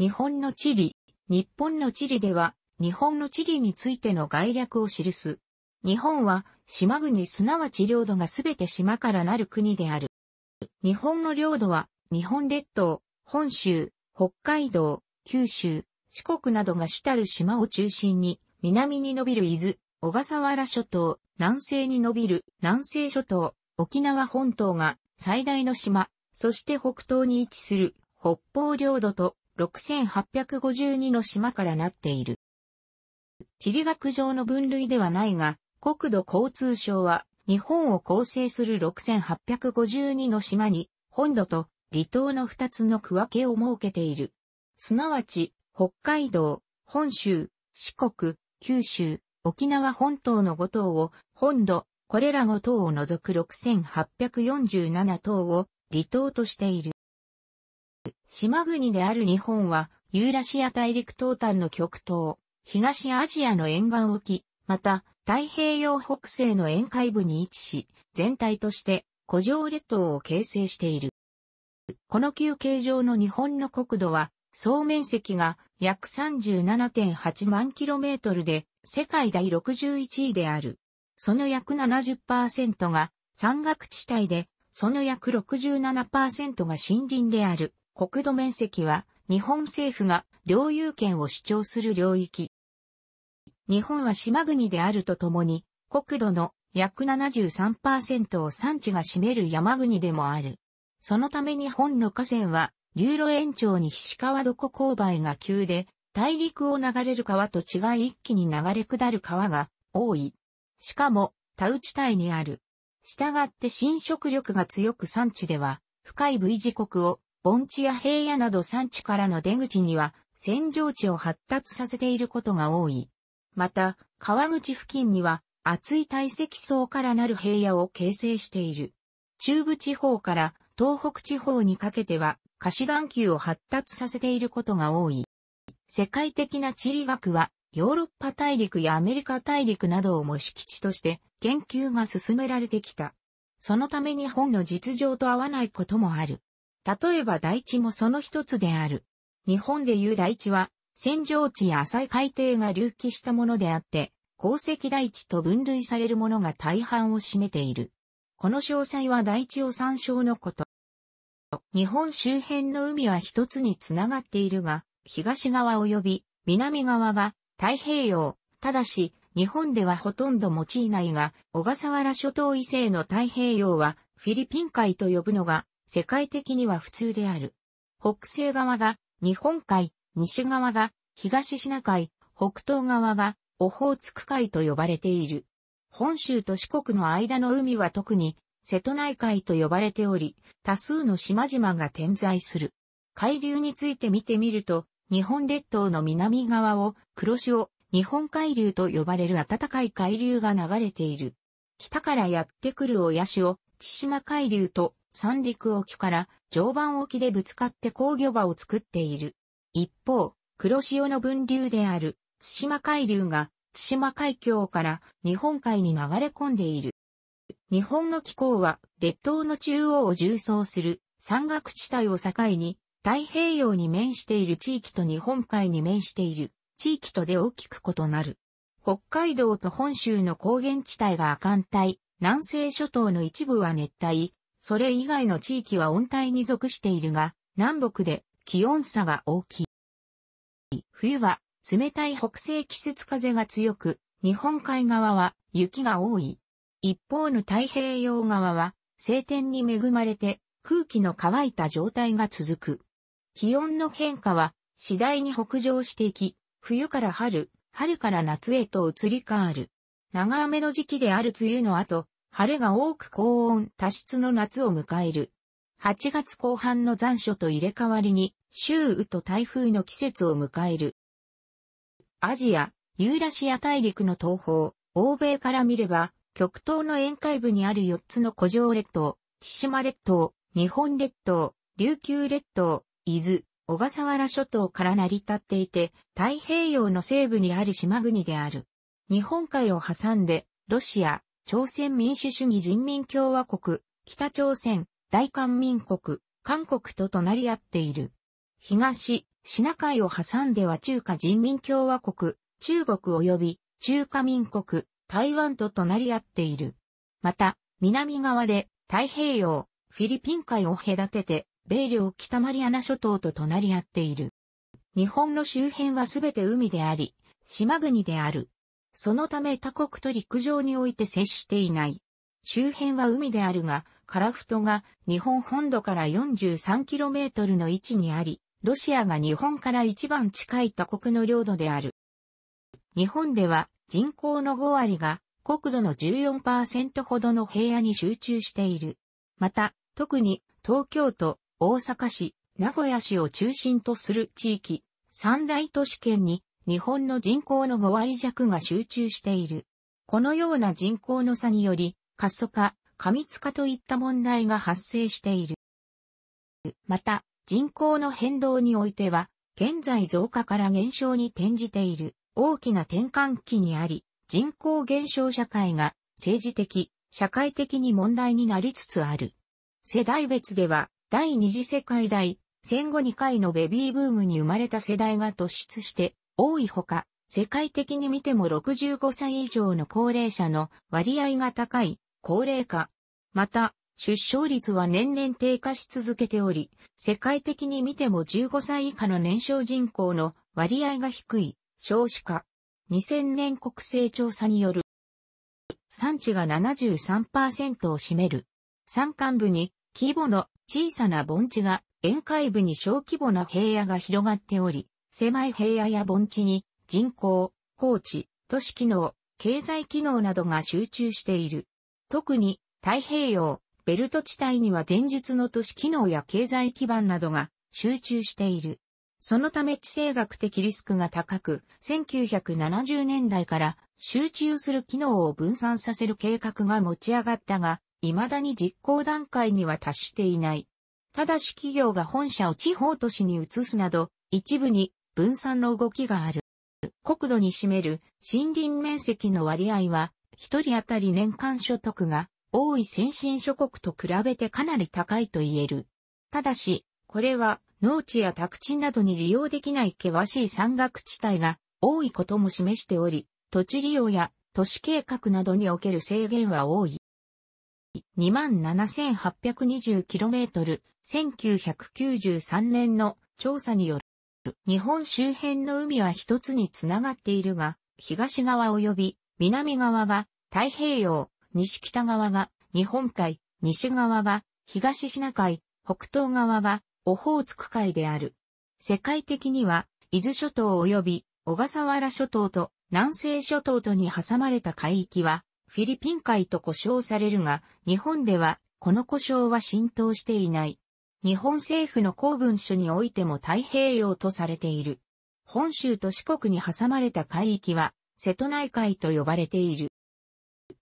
日本の地理、日本の地理では、日本の地理についての概略を記す。日本は、島国すなわち領土がすべて島からなる国である。日本の領土は、日本列島、本州、北海道、九州、四国などが主たる島を中心に、南に伸びる伊豆、小笠原諸島、南西に伸びる南西諸島、沖縄本島が最大の島、そして北東に位置する北方領土と6852の島からなっている。地理学上の分類ではないが、国土交通省は日本を構成する6852の島に本土と離島の2つの区分けを設けている。すなわち、北海道、本州、四国、九州、沖縄本島の5島を本土、これら5島を除く6847島を離島としている。島国である日本は、ユーラシア大陸東端の極東、東アジアの沿岸沖、また、太平洋北西の沿海部に位置し、全体として古城列島を形成している。この休憩状の日本の国土は、総面積が約37.8万キロメートルで、世界第61位である。その約70%が山岳地帯で、その約67%が森林である。国土面積は日本政府が領有権を主張する領域。日本は島国であるとともに国土の約73%を産地が占める山国でもある。そのため日本の河川は流路延長に菱川床勾配が急で大陸を流れる川と違い一気に流れ下る川が多い。しかも、田内帯にある。したがって侵食力が強く産地では、深い V 字国を盆地や平野など産地からの出口には、扇状地を発達させていることが多い。また、川口付近には、厚い堆積層からなる平野を形成している。中部地方から東北地方にかけては、可視眼球を発達させていることが多い。世界的な地理学は、ヨーロッパ大陸やアメリカ大陸などを模式地として研究が進められてきた。そのため日本の実情と合わないこともある。例えば大地もその一つである。日本でいう大地は、扇状地や浅い海底が隆起したものであって、鉱石大地と分類されるものが大半を占めている。この詳細は大地を参照のこと。日本周辺の海は一つにつながっているが、東側及び南側が太平洋。ただし、日本ではほとんど用いないが、小笠原諸島以西の太平洋はフィリピン海と呼ぶのが世界的には普通である。北西側が日本海、西側が東シナ海、北東側がオホーツク海と呼ばれている。本州と四国の間の海は特に瀬戸内海と呼ばれており、多数の島々が点在する。海流について見てみると、日本列島の南側を黒潮、日本海流と呼ばれる暖かい海流が流れている。北からやってくる親潮、千島海流と三陸沖から常磐沖でぶつかって工業場を作っている。一方、黒潮の分流である対馬海流が対馬海峡から日本海に流れ込んでいる。日本の気候は列島の中央を縦走する山岳地帯を境に太平洋に面している地域と日本海に面している地域とで大きく異なる。北海道と本州の高原地帯が亜寒帯、南西諸島の一部は熱帯、それ以外の地域は温帯に属しているが、南北で気温差が大きい。冬は冷たい北西季節風が強く、日本海側は雪が多い。一方の太平洋側は晴天に恵まれて空気の乾いた状態が続く。気温の変化は次第に北上していき、冬から春、春から夏へと移り変わる。長雨の時期である梅雨の後、晴れが多く高温多湿の夏を迎える。8月後半の残暑と入れ替わりに、週雨と台風の季節を迎える。アジア、ユーラシア大陸の東方、欧米から見れば、極東の沿海部にある4つの古城列島、千島列島、日本列島、琉球列島、伊豆、小笠原諸島から成り立っていて、太平洋の西部にある島国である。日本海を挟んで、ロシア、朝鮮民主主義人民共和国、北朝鮮、大韓民国、韓国と隣り合っている。東、シナ海を挟んでは中華人民共和国、中国及び中華民国、台湾と隣り合っている。また、南側で太平洋、フィリピン海を隔てて、米領北マリアナ諸島と隣り合っている。日本の周辺はすべて海であり、島国である。そのため他国と陸上において接していない。周辺は海であるが、カラフトが日本本土から 43km の位置にあり、ロシアが日本から一番近い他国の領土である。日本では人口の5割が国土の14%ほどの平野に集中している。また、特に東京都、大阪市、名古屋市を中心とする地域、三大都市圏に日本の人口の5割弱が集中している。このような人口の差により、過疎化、過密化といった問題が発生している。また、人口の変動においては、現在増加から減少に転じている大きな転換期にあり、人口減少社会が政治的、社会的に問題になりつつある。世代別では、第二次世界大、戦後2回のベビーブームに生まれた世代が突出して、多いほか、世界的に見ても65歳以上の高齢者の割合が高い高齢化。また、出生率は年々低下し続けており、世界的に見ても15歳以下の年少人口の割合が低い少子化。2000年国勢調査による産地が73%を占める。山間部に規模の小さな盆地が沿海部に小規模な平野が広がっており、狭い平野や盆地に人口、高地、都市機能、経済機能などが集中している。特に太平洋、ベルト地帯には前述の都市機能や経済基盤などが集中している。そのため地政学的リスクが高く、1970年代から集中する機能を分散させる計画が持ち上がったが、未だに実行段階には達していない。ただし企業が本社を地方都市に移すなど、一部に分散の動きがある。国土に占める森林面積の割合は、一人当たり年間所得が多い先進諸国と比べてかなり高いと言える。ただし、これは農地や宅地などに利用できない険しい山岳地帯が多いことも示しており、土地利用や都市計画などにおける制限は多い。27,820km、1993年の調査によ日本周辺の海は一つにつながっているが、東側及び南側が太平洋、西北側が日本海、西側が東シナ海、北東側がオホーツク海である。世界的には伊豆諸島及び小笠原諸島と南西諸島とに挟まれた海域はフィリピン海と呼称されるが、日本ではこの呼称は浸透していない。日本政府の公文書においても太平洋とされている。本州と四国に挟まれた海域は、瀬戸内海と呼ばれている。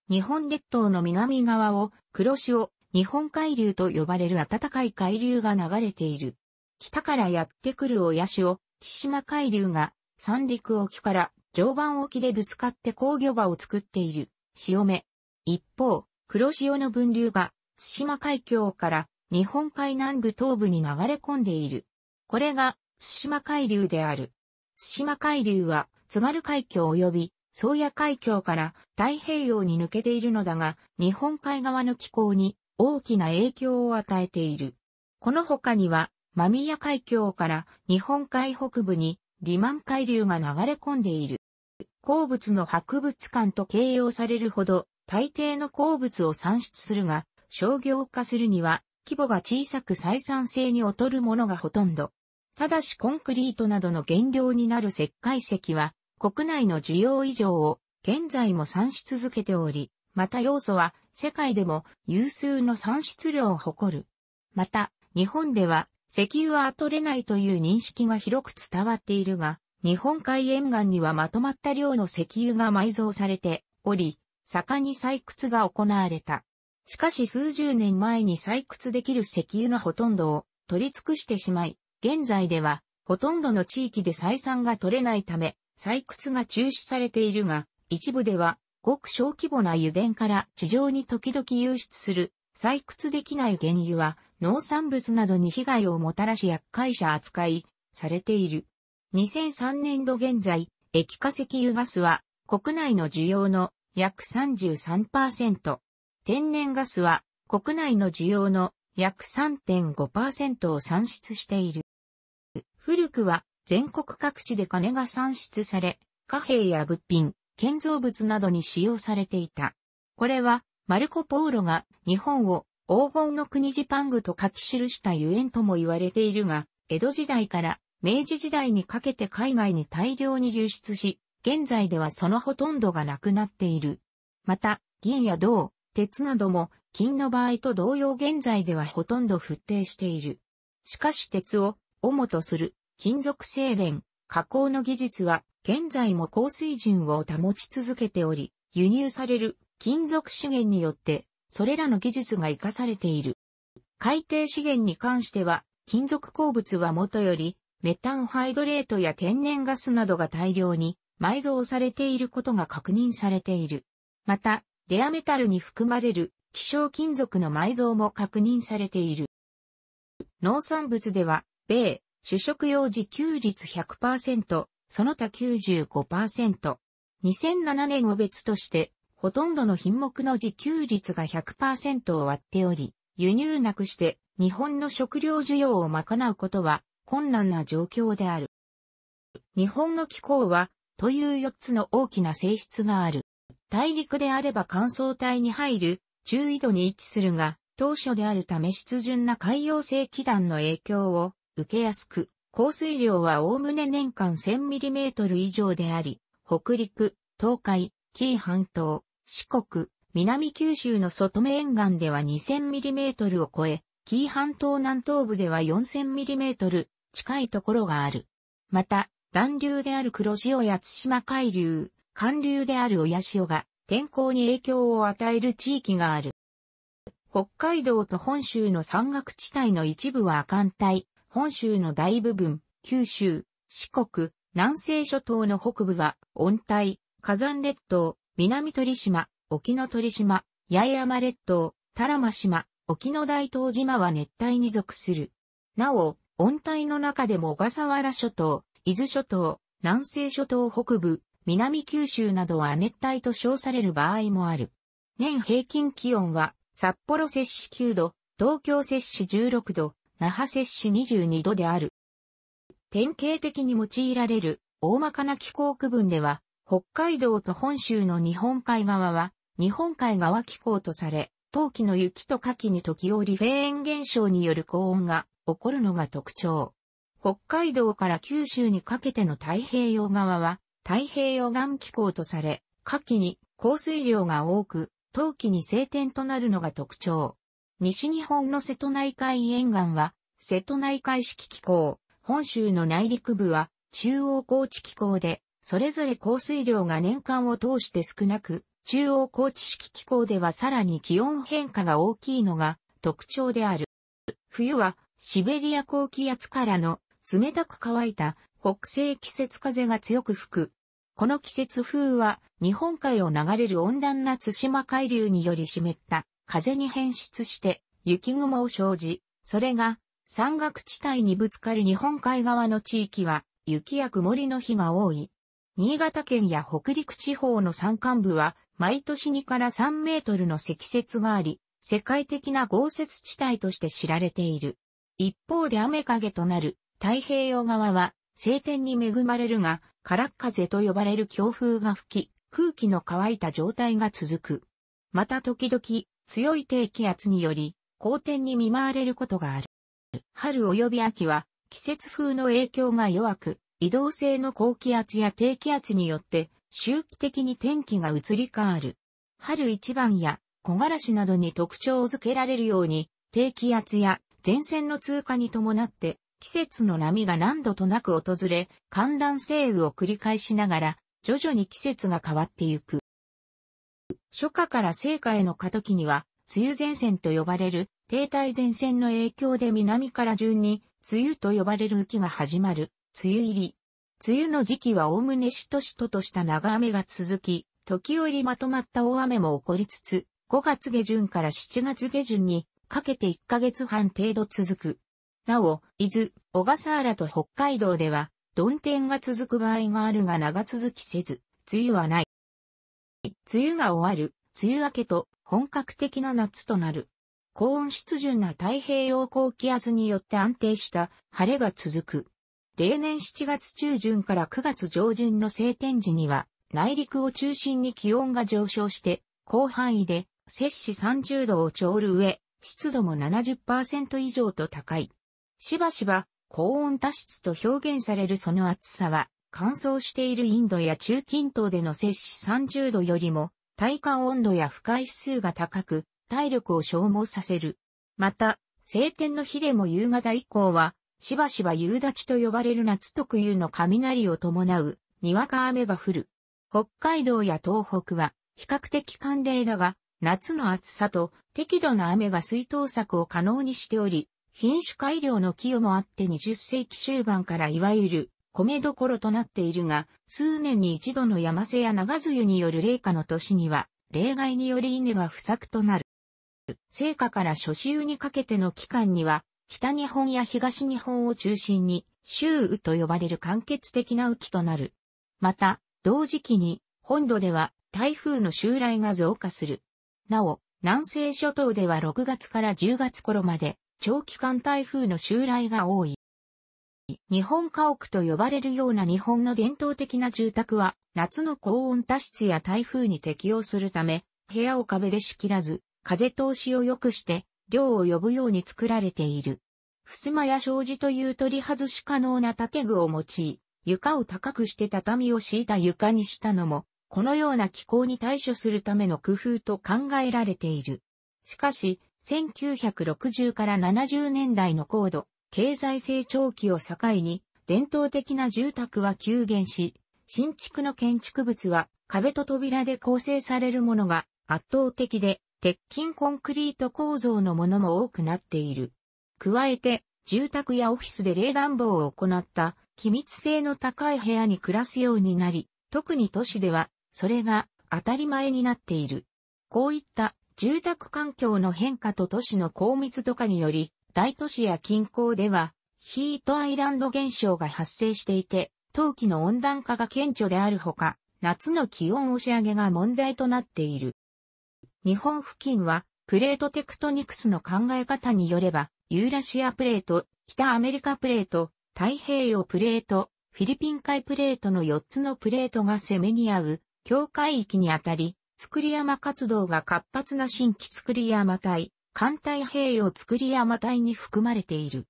日本列島の南側を、黒潮、日本海流と呼ばれる暖かい海流が流れている。北からやってくる親潮、千島海流が、三陸沖から常磐沖でぶつかって工業場を作っている、潮目。一方、黒潮の分流が、津島海峡から日本海南部東部に流れ込んでいる。これが、対馬海流である。対馬海流は、津軽海峡及び、宗谷海峡から太平洋に抜けているのだが、日本海側の気候に大きな影響を与えている。この他には、間宮海峡から日本海北部にリマン海流が流れ込んでいる。鉱物の博物館と形容されるほど、大抵の鉱物を産出するが、商業化するには規模が小さく採算性に劣るものがほとんど。ただしコンクリートなどの原料になる石灰石は、国内の需要以上を現在も産し続けており、また要素は世界でも有数の産出量を誇る。また、日本では石油は取れないという認識が広く伝わっているが、日本海沿岸にはまとまった量の石油が埋蔵されており、盛んに採掘が行われた。しかし数十年前に採掘できる石油のほとんどを取り尽くしてしまい、現在ではほとんどの地域で採算が取れないため、採掘が中止されているが、一部ではごく小規模な油田から地上に時々流出する採掘できない原油は農産物などに被害をもたらし厄介者扱いされている。2003年度現在、液化石油ガスは国内の需要の約33%、天然ガスは国内の需要の約3.5%を産出している。古くは全国各地で金が産出され、貨幣や物品、建造物などに使用されていた。これはマルコ・ポーロが日本を黄金の国ジパングと書き記したゆえんとも言われているが、江戸時代から明治時代にかけて海外に大量に流出し、現在ではそのほとんどがなくなっている。また、銀や銅、鉄なども金の場合と同様現在ではほとんど沸騰している。しかし鉄を主とする金属精錬、加工の技術は現在も高水準を保ち続けており、輸入される金属資源によってそれらの技術が活かされている。海底資源に関しては金属鉱物はもとよりメタンハイドレートや天然ガスなどが大量に埋蔵されていることが確認されている。また、レアメタルに含まれる希少金属の埋蔵も確認されている。農産物では、米、主食用自給率100%、その他95%。2007年を別として、ほとんどの品目の自給率が100%を割っており、輸入なくして日本の食料需要を賄うことは困難な状況である。日本の気候は、という4つの大きな性質がある。大陸であれば乾燥帯に入る、中緯度に位置するが、当初であるため湿潤な海洋性気団の影響を受けやすく、降水量はおおむね年間 1000mm 以上であり、北陸、東海、紀伊半島、四国、南九州の外目沿岸では 2000mm を超え、紀伊半島南東部では 4000mm 近いところがある。また、暖流である黒潮や津島海流、寒流である親潮が天候に影響を与える地域がある。北海道と本州の山岳地帯の一部は亜寒帯、本州の大部分、九州、四国、南西諸島の北部は温帯、火山列島、南鳥島、沖ノ鳥島、八重山列島、多良間島、沖の大東島は熱帯に属する。なお、温帯の中でも小笠原諸島、伊豆諸島、南西諸島北部、南九州などは熱帯と称される場合もある。年平均気温は、札幌摂氏9度、東京摂氏16度、那覇摂氏22度である。典型的に用いられる大まかな気候区分では、北海道と本州の日本海側は、日本海側気候とされ、冬季の雪と夏季に時折フェーン現象による高温が起こるのが特徴。北海道から九州にかけての太平洋側は、太平洋岸気候とされ、夏季に降水量が多く、冬季に晴天となるのが特徴。西日本の瀬戸内海沿岸は、瀬戸内海式気候、本州の内陸部は中央高地気候で、それぞれ降水量が年間を通して少なく、中央高地式気候ではさらに気温変化が大きいのが特徴である。冬はシベリア高気圧からの冷たく乾いた北西季節風が強く吹くこの季節風は日本海を流れる温暖な津島海流により湿った風に変質して雪雲を生じ、それが山岳地帯にぶつかる日本海側の地域は雪や曇りの日が多い。新潟県や北陸地方の山間部は毎年2から3メートルの積雪があり、世界的な豪雪地帯として知られている。一方で雨影となる太平洋側は晴天に恵まれるが、空っ風と呼ばれる強風が吹き、空気の乾いた状態が続く。また時々、強い低気圧により、好天に見舞われることがある。春及び秋は、季節風の影響が弱く、移動性の高気圧や低気圧によって、周期的に天気が移り変わる。春一番や木枯らしなどに特徴を付けられるように、低気圧や前線の通過に伴って季節の波が何度となく訪れ、寒暖晴雨を繰り返しながら、徐々に季節が変わってゆく。初夏から聖火への過渡期には、梅雨前線と呼ばれる停滞前線の影響で南から順に、梅雨と呼ばれる雨季が始まる、梅雨入り。梅雨の時期はおおむねしとしととした長雨が続き、時折まとまった大雨も起こりつつ、5月下旬から7月下旬にかけて1ヶ月半程度続く。なお、伊豆、小笠原と北海道では、曇天が続く場合があるが長続きせず、梅雨はない。梅雨が終わる、梅雨明けと本格的な夏となる。高温湿潤な太平洋高気圧によって安定した晴れが続く。例年7月中旬から9月上旬の晴天時には、内陸を中心に気温が上昇して、広範囲で摂氏30度を超る上、湿度も70%以上と高い。しばしば高温多湿と表現されるその暑さは、乾燥しているインドや中近東での摂氏30度よりも、体感温度や不快指数が高く、体力を消耗させる。また、晴天の日でも夕方以降は、しばしば夕立ちと呼ばれる夏特有の雷を伴う、にわか雨が降る。北海道や東北は、比較的寒冷だが、夏の暑さと適度な雨が水筒作を可能にしており、品種改良の寄与もあって20世紀終盤からいわゆる米どころとなっているが、数年に一度の山瀬や長梅雨による冷夏の年には、例外により稲が不作となる。成果から初秋にかけての期間には、北日本や東日本を中心に、周雨と呼ばれる間欠的な雨季となる。また、同時期に、本土では台風の襲来が増加する。なお、南西諸島では6月から10月頃まで、長期間台風の襲来が多い。日本家屋と呼ばれるような日本の伝統的な住宅は、夏の高温多湿や台風に適応するため、部屋を壁で仕切らず、風通しを良くして、量を呼ぶように作られている。襖や障子という取り外し可能な建具を用い、床を高くして畳を敷いた床にしたのも、このような気候に対処するための工夫と考えられている。しかし、1960から70年代の高度、経済成長期を境に、伝統的な住宅は急減し、新築の建築物は壁と扉で構成されるものが圧倒的で、鉄筋コンクリート構造のものも多くなっている。加えて、住宅やオフィスで冷暖房を行った気密性の高い部屋に暮らすようになり、特に都市ではそれが当たり前になっている。こういった住宅環境の変化と都市の高密度化により、大都市や近郊では、ヒートアイランド現象が発生していて、冬季の温暖化が顕著であるほか、夏の気温押し上げが問題となっている。日本付近は、プレートテクトニクスの考え方によれば、ユーラシアプレート、北アメリカプレート、太平洋プレート、フィリピン海プレートの4つのプレートが攻めに合う、境界域にあたり、造山活動が活発な新規造山隊、艦隊兵用り山隊に含まれている。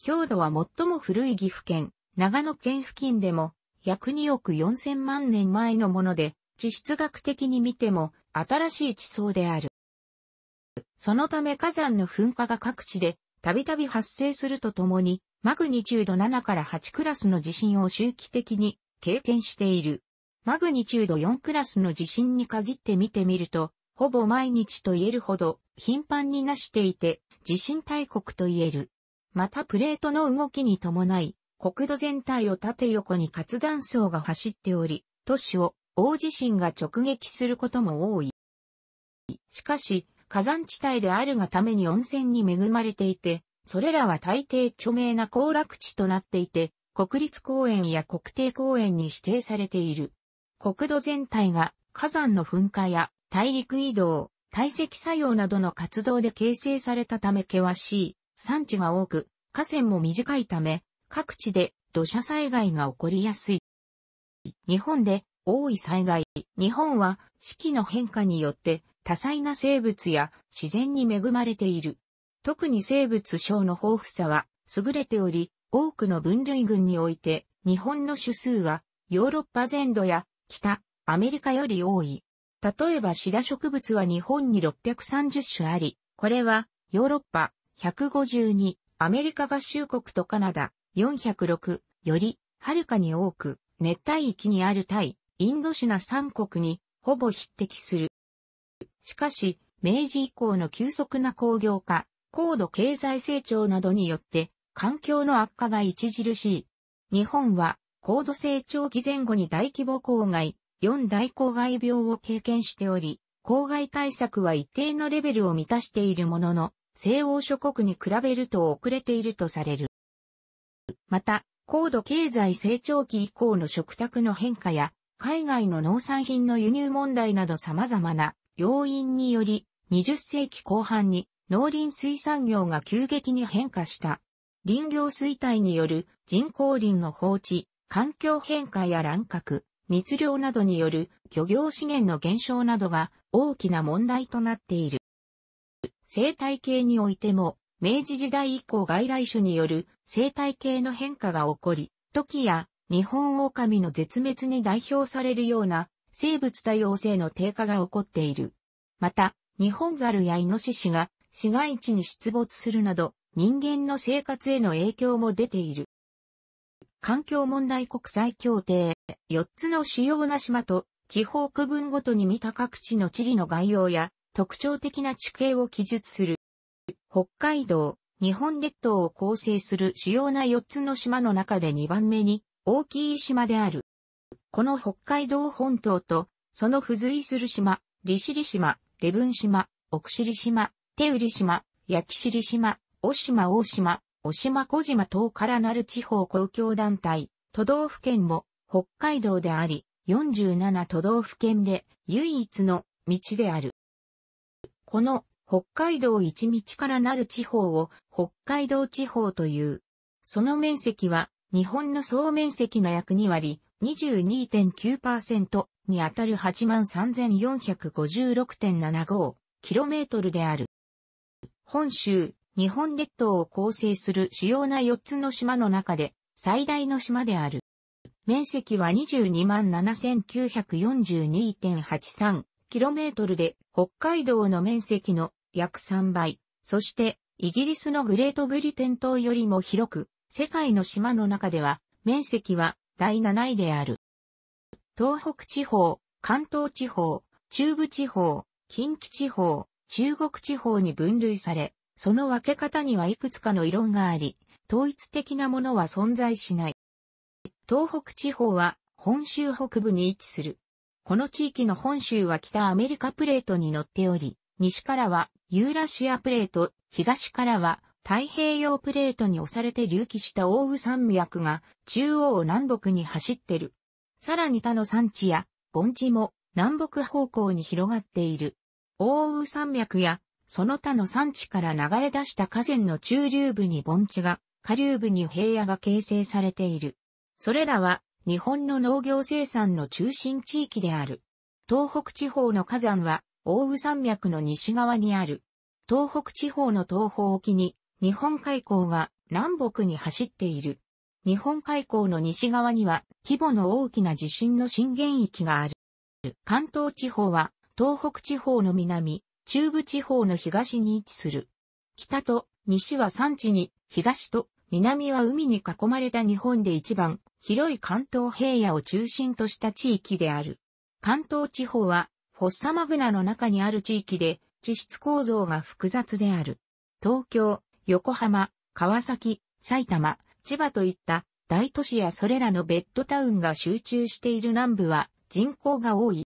兵土は最も古い岐阜県、長野県付近でも、約2億4000万年前のもので、地質学的に見ても、新しい地層である。そのため火山の噴火が各地で、たびたび発生するとともに、マグニチュード7から8クラスの地震を周期的に経験している。マグニチュード4クラスの地震に限って見てみると、ほぼ毎日と言えるほど頻繁になしていて、地震大国と言える。またプレートの動きに伴い、国土全体を縦横に活断層が走っており、都市を大地震が直撃することも多い。しかし、火山地帯であるがために温泉に恵まれていて、それらは大抵著名な行楽地となっていて、国立公園や国定公園に指定されている。国土全体が火山の噴火や大陸移動、堆積作用などの活動で形成されたため険しい産地が多く、河川も短いため、各地で土砂災害が起こりやすい。日本で多い災害。日本は四季の変化によって多彩な生物や自然に恵まれている。特に生物症の豊富さは優れており、多くの分類群において日本の種数はヨーロッパ全土や北、アメリカより多い。例えばシダ植物は日本に630種あり、これはヨーロッパ152、アメリカ合衆国とカナダ406よりはるかに多く、熱帯域にあるタイ、インドシナ3国にほぼ匹敵する。しかし、明治以降の急速な工業化、高度経済成長などによって、環境の悪化が著しい。日本は高度成長期前後に大規模公害、4大公害病を経験しており、公害対策は一定のレベルを満たしているものの、西欧諸国に比べると遅れているとされる。また、高度経済成長期以降の食卓の変化や、海外の農産品の輸入問題など様々な要因により、20世紀後半に農林水産業が急激に変化した。林業衰退による人工林の放置、環境変化や乱獲、密漁などによる漁業資源の減少などが大きな問題となっている。生態系においても、明治時代以降外来種による生態系の変化が起こり、トキや日本狼の絶滅に代表されるような生物多様性の低下が起こっている。また、日本猿やイノシシが市街地に出没するなど人間の生活への影響も出ている。環境問題国際協定、4つの主要な島と地方区分ごとに見た各地の地理の概要や特徴的な地形を記述する。北海道、日本列島を構成する主要な4つの島の中で2番目に大きい島である。この北海道本島とその付随する島、利尻島、礼文島、奥尻島、手売島、焼尻島、雄島大島、渡島小島島からなる地方公共団体、都道府県も北海道であり、47都道府県で唯一の道である。この北海道一道からなる地方を北海道地方という。その面積は日本の総面積の約2割、22.9%に当たる 83,456.75km である。本州、日本列島を構成する主要な4つの島の中で最大の島である。面積は 227,942.83km で北海道の面積の約3倍、そしてイギリスのグレートブリテン島よりも広く、世界の島の中では面積は第7位である。東北地方、関東地方、中部地方、近畿地方、中国地方に分類され、その分け方にはいくつかの異論があり、統一的なものは存在しない。東北地方は本州北部に位置する。この地域の本州は北アメリカプレートに乗っており、西からはユーラシアプレート、東からは太平洋プレートに押されて隆起した大雨山脈が中央を南北に走ってる。さらに他の山地や盆地も南北方向に広がっている。大雨山脈やその他の産地から流れ出した河川の中流部に盆地が、下流部に平野が形成されている。それらは日本の農業生産の中心地域である。東北地方の火山は、奥羽山脈の西側にある。東北地方の東方沖に、日本海溝が南北に走っている。日本海溝の西側には、規模の大きな地震の震源域がある。関東地方は、東北地方の南、中部地方の東に位置する。北と西は山地に、東と南は海に囲まれた日本で一番広い関東平野を中心とした地域である。関東地方は、フォッサマグナの中にある地域で、地質構造が複雑である。東京、横浜、川崎、埼玉、千葉といった大都市やそれらのベッドタウンが集中している南部は人口が多い。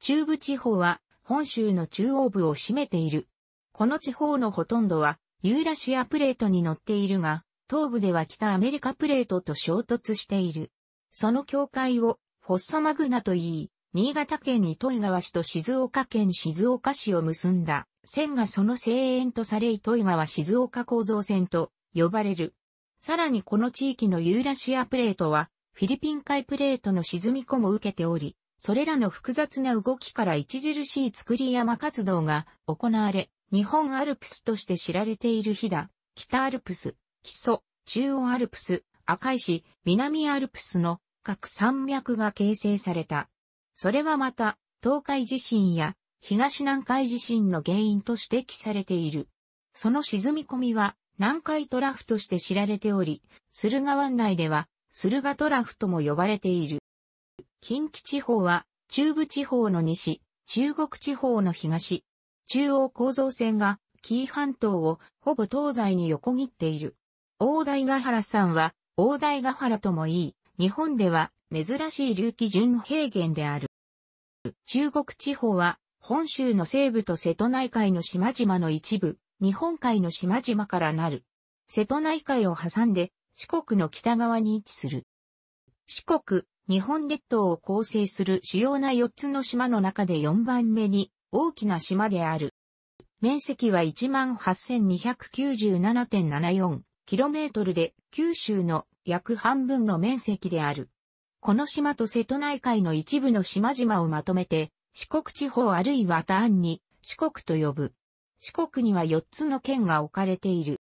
中部地方は本州の中央部を占めている。この地方のほとんどはユーラシアプレートに乗っているが、東部では北アメリカプレートと衝突している。その境界をフォッサマグナと言い、新潟県糸魚川市と静岡県静岡市を結んだ線がその声援とされ糸魚川静岡構造線と呼ばれる。さらにこの地域のユーラシアプレートはフィリピン海プレートの沈み込も受けており、それらの複雑な動きから著しい作り山活動が行われ、日本アルプスとして知られている日だ。北アルプス、基礎、中央アルプス、赤石、南アルプスの各山脈が形成された。それはまた、東海地震や東南海地震の原因と指摘されている。その沈み込みは南海トラフとして知られており、駿河湾内では駿河トラフとも呼ばれている。近畿地方は、中部地方の西、中国地方の東、中央構造線が紀伊半島をほぼ東西に横切っている。大台ヶ原山は大台ヶ原ともいい、日本では珍しい隆起順平原である。中国地方は本州の西部と瀬戸内海の島々の一部、日本海の島々からなる。瀬戸内海を挟んで四国の北側に位置する。四国、日本列島を構成する主要な4つの島の中で4番目に大きな島である。面積は 18,297.74km で九州の約半分の面積である。この島と瀬戸内海の一部の島々をまとめて四国地方あるいは単に四国と呼ぶ。四国には4つの県が置かれている。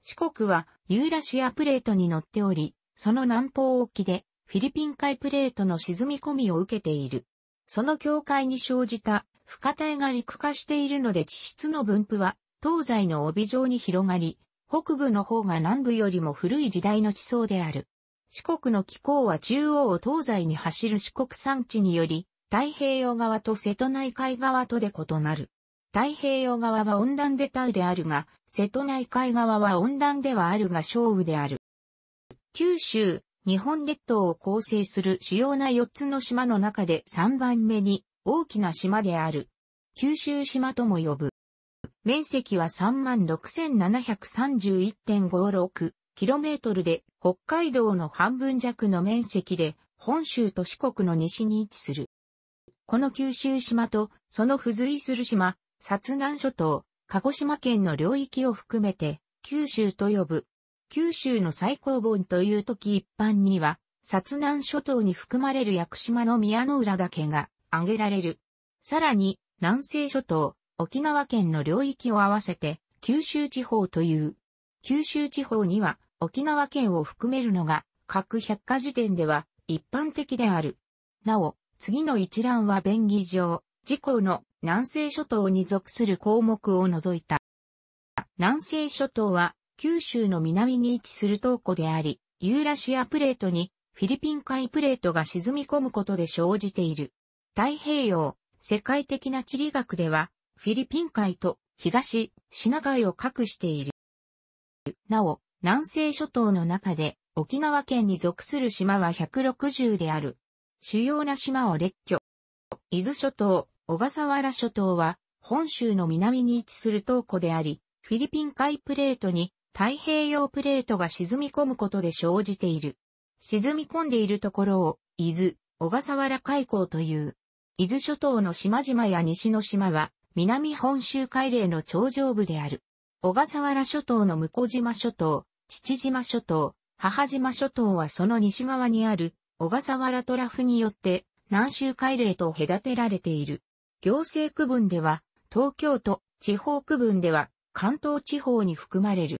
四国はユーラシアプレートに乗っており、その南方沖でフィリピン海プレートの沈み込みを受けている。その境界に生じた深帯が陸化しているので地質の分布は東西の帯状に広がり、北部の方が南部よりも古い時代の地層である。四国の気候は中央を東西に走る四国山地により、太平洋側と瀬戸内海側とで異なる。太平洋側は温暖でウであるが、瀬戸内海側は温暖ではあるが小雨である。九州、日本列島を構成する主要な4つの島の中で3番目に大きな島である。九州島とも呼ぶ。面積は 36,731.56km で北海道の半分弱の面積で本州と四国の西に位置する。この九州島とその付随する島、薩南諸島、鹿児島県の領域を含めて九州と呼ぶ。九州の最高盆という時一般には、薩南諸島に含まれる屋久島の宮の浦けが挙げられる。さらに、南西諸島、沖縄県の領域を合わせて、九州地方という。九州地方には、沖縄県を含めるのが、各百科事典では一般的である。なお、次の一覧は便宜上、事項の南西諸島に属する項目を除いた。南西諸島は九州の南に位置する東湖であり、ユーラシアプレートにフィリピン海プレートが沈み込むことで生じている。太平洋、世界的な地理学では、フィリピン海と東、シナ海を隠している。なお、南西諸島の中で沖縄県に属する島は160である。主要な島を列挙。伊豆諸島、小笠原諸島は本州の南に位置する東湖であり、フィリピン海プレートに太平洋プレートが沈み込むことで生じている。沈み込んでいるところを、伊豆、小笠原海溝という。伊豆諸島の島々や西の島は、南本州海嶺の頂上部である。小笠原諸島の向島諸島、父島諸島、母島諸島はその西側にある、小笠原トラフによって、南州海嶺と隔てられている。行政区分では、東京都、地方区分では、関東地方に含まれる。